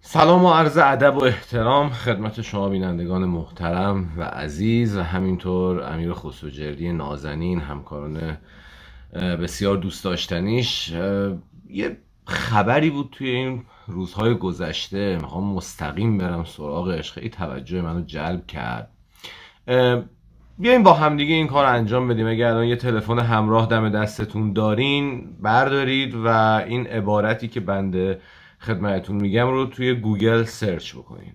سلام و عرض ادب و احترام خدمت شما بینندگان محترم و عزیز و همینطور امیر خسروجردی نازنین همکاران بسیار دوست داشتنیش یه خبری بود توی این روزهای گذشته میخوام مستقیم برم سراغش خیلی توجه منو جلب کرد بیاین با همدیگه این کار انجام بدیم اگر الان یه تلفن همراه دم دستتون دارین بردارید و این عبارتی که بنده خدمتتون میگم رو توی گوگل سرچ بکنین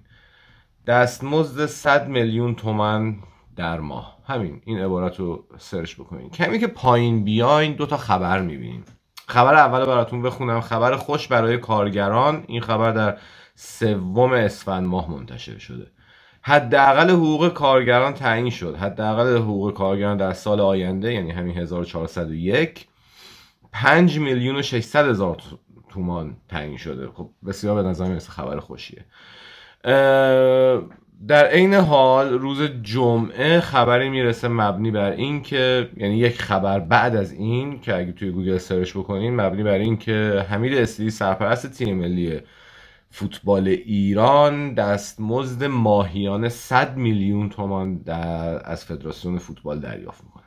دستمزد 100 میلیون تومن در ماه همین این عبارت رو سرچ بکنین کمی که پایین بیاین دو تا خبر میبینیم خبر اول براتون بخونم خبر خوش برای کارگران این خبر در سوم اسفند ماه منتشر شده حداقل حقوق کارگران تعیین شد حداقل حقوق کارگران در سال آینده یعنی همین 1401 5 میلیون و 600 هزار تومان تعیین شده خب بسیار به نظر میرسه خبر خوشیه در عین حال روز جمعه خبری میرسه مبنی بر این که یعنی یک خبر بعد از این که اگه توی گوگل سرچ بکنین مبنی بر این که حمید اسلی سرپرست تیم ملی فوتبال ایران دستمزد ماهیانه 100 میلیون تومان در از فدراسیون فوتبال دریافت میکنه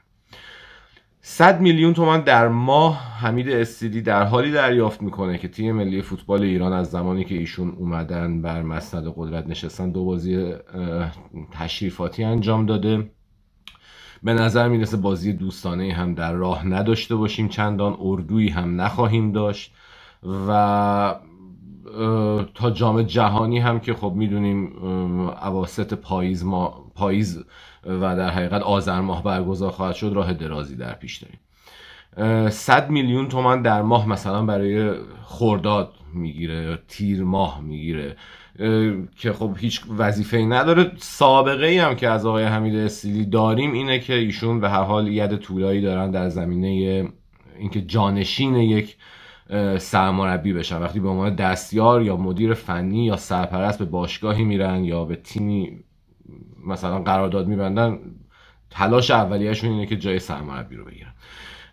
100 میلیون تومن در ماه حمید استیدی در حالی دریافت میکنه که تیم ملی فوتبال ایران از زمانی که ایشون اومدن بر مسند قدرت نشستن دو بازی تشریفاتی انجام داده به نظر میرسه بازی دوستانه هم در راه نداشته باشیم چندان اردویی هم نخواهیم داشت و تا جام جهانی هم که خب میدونیم اواسط پاییز ما پاییز و در حقیقت آذر ماه برگزار خواهد شد راه درازی در پیش داریم 100 میلیون تومن در ماه مثلا برای خورداد میگیره تیر ماه میگیره که خب هیچ وظیفه ای نداره سابقه ای هم که از آقای حمید استیلی داریم اینه که ایشون به هر حال ید طولایی دارن در زمینه اینکه جانشین یک سرمربی بشن وقتی به عنوان دستیار یا مدیر فنی یا سرپرست به باشگاهی میرن یا به تیمی مثلا قرارداد میبندن تلاش اولیهشون اینه که جای سرمربی رو بگیرن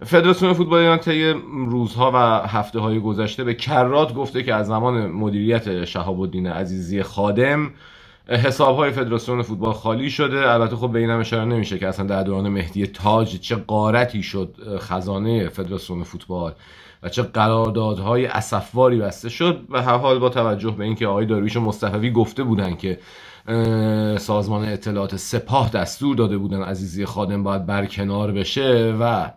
فدراسیون فوتبال ایران طی روزها و هفته های گذشته به کرات گفته که از زمان مدیریت شهاب الدین عزیزی خادم حساب های فدراسیون فوتبال خالی شده البته خب به هم اشاره نمیشه که اصلا در دوران مهدی تاج چه قارتی شد خزانه فدراسیون فوتبال و چه قراردادهای اسفواری بسته شد و هر حال با توجه به اینکه آقای دارویش و مصطفی گفته بودن که سازمان اطلاعات سپاه دستور داده بودن عزیزی خادم باید برکنار بشه و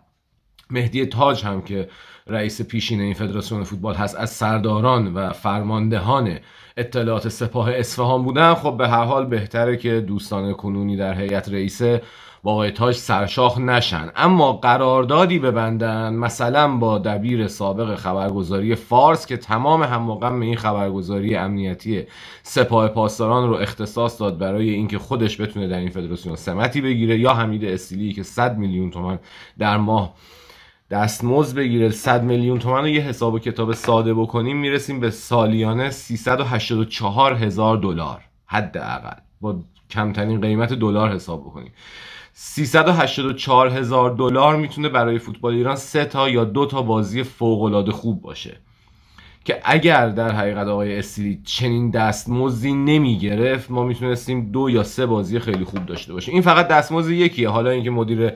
مهدی تاج هم که رئیس پیشین این فدراسیون فوتبال هست از سرداران و فرماندهان اطلاعات سپاه اصفهان بودن خب به هر حال بهتره که دوستان کنونی در هیئت رئیسه با آقای تاج سرشاخ نشن اما قراردادی ببندن مثلا با دبیر سابق خبرگزاری فارس که تمام هم این خبرگزاری امنیتی سپاه پاسداران رو اختصاص داد برای اینکه خودش بتونه در این فدراسیون سمتی بگیره یا حمید استیلی که 100 میلیون تومن در ماه دستمزد بگیره 100 میلیون تومن رو یه حساب و کتاب ساده بکنیم میرسیم به سالیانه 384 هزار دلار حداقل با کمترین قیمت دلار حساب بکنیم 384 هزار دلار میتونه برای فوتبال ایران سه تا یا دو تا بازی فوق العاده خوب باشه که اگر در حقیقت آقای استیلی چنین دستمزدی نمی گرفت ما میتونستیم دو یا سه بازی خیلی خوب داشته باشیم این فقط دستمزد یکیه حالا اینکه مدیر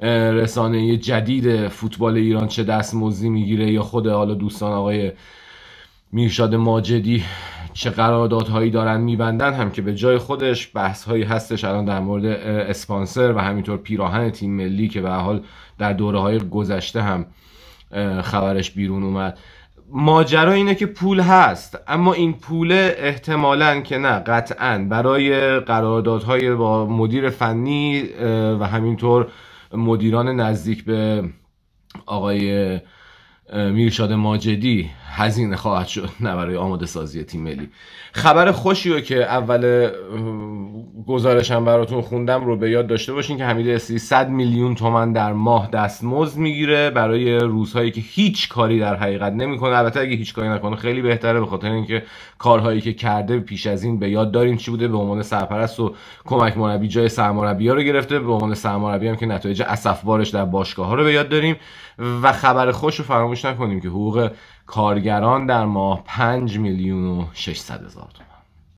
رسانه جدید فوتبال ایران چه دست موزی میگیره یا خود حالا دوستان آقای میرشاد ماجدی چه قراردادهایی دارن میبندن هم که به جای خودش بحث هایی هستش الان در مورد اسپانسر و همینطور پیراهن تیم ملی که به حال در دوره های گذشته هم خبرش بیرون اومد ماجرا اینه که پول هست اما این پول احتمالا که نه قطعا برای قراردادهای با مدیر فنی و همینطور مدیران نزدیک به آقای میرشاد ماجدی هزینه خواهد شد نه برای آماده سازی تیم ملی خبر خوشی رو که اول گزارشم براتون خوندم رو به یاد داشته باشین که حمید اسری 100 میلیون تومن در ماه دستمزد میگیره برای روزهایی که هیچ کاری در حقیقت نمیکنه البته اگه هیچ کاری نکنه خیلی بهتره به خاطر اینکه کارهایی که کرده پیش از این به یاد داریم چی بوده به عنوان سرپرست و کمک مربی جای سرمربی رو گرفته به عنوان سرمربی هم که نتایج اسفبارش در باشگاه ها رو به یاد داریم و خبر خوش رو فراموش نکنیم که حقوق کارگران در ماه 5 میلیون و 600 هزار